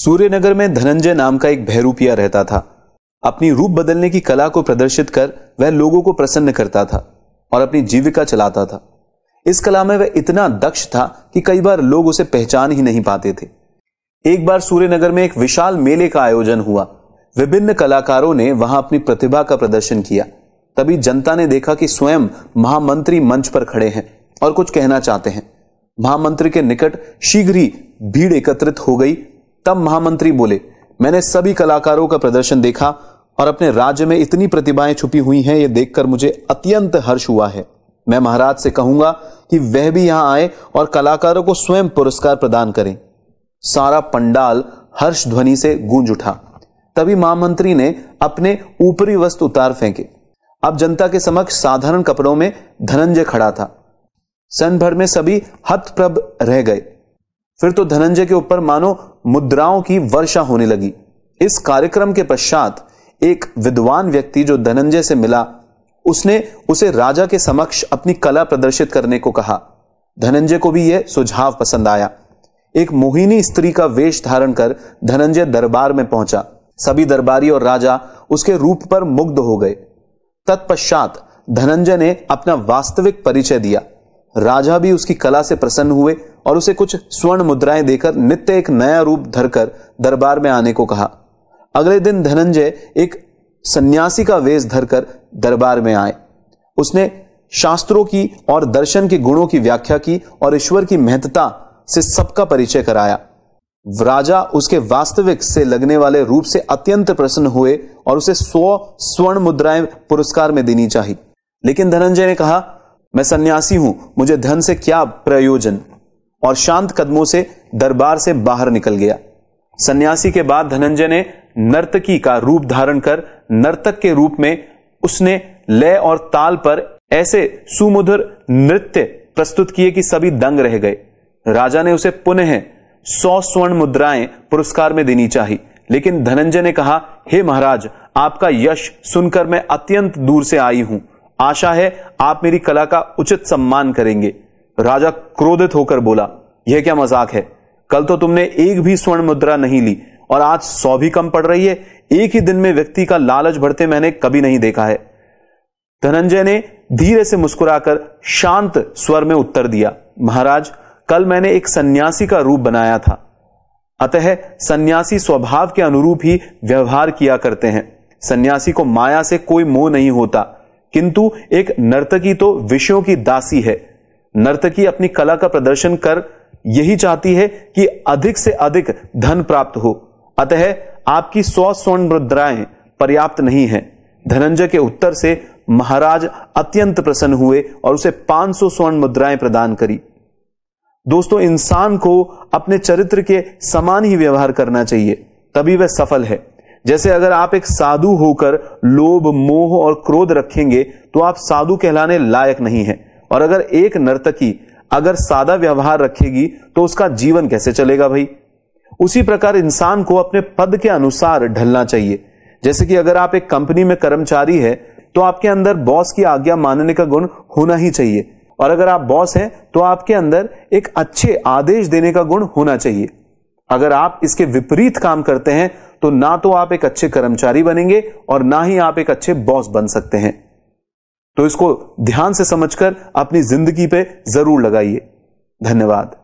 सूर्यनगर में धनंजय नाम का एक भैरूपिया रहता था अपनी रूप बदलने की कला को प्रदर्शित कर वह लोगों को प्रसन्न करता था और अपनी जीविका चलाता था इस कला में वह इतना दक्ष था कि कई बार लोग उसे पहचान ही नहीं पाते थे एक बार सूर्यनगर में एक विशाल मेले का आयोजन हुआ विभिन्न कलाकारों ने वहां अपनी प्रतिभा का प्रदर्शन किया तभी जनता ने देखा कि स्वयं महामंत्री मंच पर खड़े हैं और कुछ कहना चाहते हैं महामंत्री के निकट शीघ्र ही भीड़ एकत्रित हो गई तब महामंत्री बोले मैंने सभी कलाकारों का प्रदर्शन देखा और अपने राज्य में इतनी प्रतिभाएं छुपी हुई हैं ये देखकर मुझे अत्यंत हर्ष हुआ है मैं महाराज से कहूंगा कि वह भी यहां आए और कलाकारों को स्वयं पुरस्कार प्रदान करें सारा पंडाल हर्ष ध्वनि से गूंज उठा तभी महामंत्री ने अपने ऊपरी वस्त्र उतार फेंके अब जनता के समक्ष साधारण कपड़ों में धनंजय खड़ा था सन भर में सभी हतप्रभ रह गए फिर तो धनंजय के ऊपर मानो मुद्राओं की वर्षा होने लगी इस कार्यक्रम के पश्चात एक विद्वान व्यक्ति जो धनंजय से मिला उसने उसे राजा के समक्ष अपनी कला प्रदर्शित करने को कहा धनंजय को भी यह सुझाव पसंद आया एक मोहिनी स्त्री का वेश धारण कर धनंजय दरबार में पहुंचा सभी दरबारी और राजा उसके रूप पर मुग्ध हो गए तत्पश्चात धनंजय ने अपना वास्तविक परिचय दिया राजा भी उसकी कला से प्रसन्न हुए और उसे कुछ स्वर्ण मुद्राएं देकर नित्य एक नया रूप धरकर दरबार में आने को कहा अगले दिन धनंजय एक सन्यासी का वेश धरकर दरबार में आए उसने शास्त्रों की और दर्शन के गुणों की व्याख्या की और ईश्वर की महत्ता से सबका परिचय कराया राजा उसके वास्तविक से लगने वाले रूप से अत्यंत प्रसन्न हुए और उसे सौ स्वर्ण मुद्राएं पुरस्कार में देनी चाहिए लेकिन धनंजय ने कहा मैं सन्यासी हूं मुझे धन से क्या प्रयोजन और शांत कदमों से दरबार से बाहर निकल गया सन्यासी के बाद धनंजय ने नर्तकी का रूप धारण कर नर्तक के रूप में उसने लय और ताल पर ऐसे सुमधुर नृत्य प्रस्तुत किए कि सभी दंग रह गए राजा ने उसे पुनः सौ स्वर्ण मुद्राएं पुरस्कार में देनी चाहिए लेकिन धनंजय ने कहा हे महाराज आपका यश सुनकर मैं अत्यंत दूर से आई हूं आशा है आप मेरी कला का उचित सम्मान करेंगे राजा क्रोधित होकर बोला यह क्या मजाक है कल तो तुमने एक भी स्वर्ण मुद्रा नहीं ली और आज सौ भी कम पड़ रही है एक ही दिन में व्यक्ति का लालच भरते मैंने कभी नहीं देखा है धनंजय ने धीरे से मुस्कुराकर शांत स्वर में उत्तर दिया महाराज कल मैंने एक सन्यासी का रूप बनाया था अतः सन्यासी स्वभाव के अनुरूप ही व्यवहार किया करते हैं सन्यासी को माया से कोई मोह नहीं होता किंतु एक नर्तकी तो विषयों की दासी है नर्तकी अपनी कला का प्रदर्शन कर यही चाहती है कि अधिक से अधिक धन प्राप्त हो अतः आपकी सौ स्वर्ण मुद्राएं पर्याप्त नहीं है धनंजय के उत्तर से महाराज अत्यंत प्रसन्न हुए और उसे 500 स्वर्ण मुद्राएं प्रदान करी दोस्तों इंसान को अपने चरित्र के समान ही व्यवहार करना चाहिए तभी वह सफल है जैसे अगर आप एक साधु होकर लोभ मोह और क्रोध रखेंगे तो आप साधु कहलाने लायक नहीं है और अगर एक नर्तकी अगर सादा व्यवहार रखेगी तो उसका जीवन कैसे चलेगा भाई उसी प्रकार इंसान को अपने पद के अनुसार ढलना चाहिए जैसे कि अगर आप एक कंपनी में कर्मचारी है तो आपके अंदर बॉस की आज्ञा मानने का गुण होना ही चाहिए और अगर आप बॉस हैं तो आपके अंदर एक अच्छे आदेश देने का गुण होना चाहिए अगर आप इसके विपरीत काम करते हैं तो ना तो आप एक अच्छे कर्मचारी बनेंगे और ना ही आप एक अच्छे बॉस बन सकते हैं तो इसको ध्यान से समझकर अपनी जिंदगी पे जरूर लगाइए धन्यवाद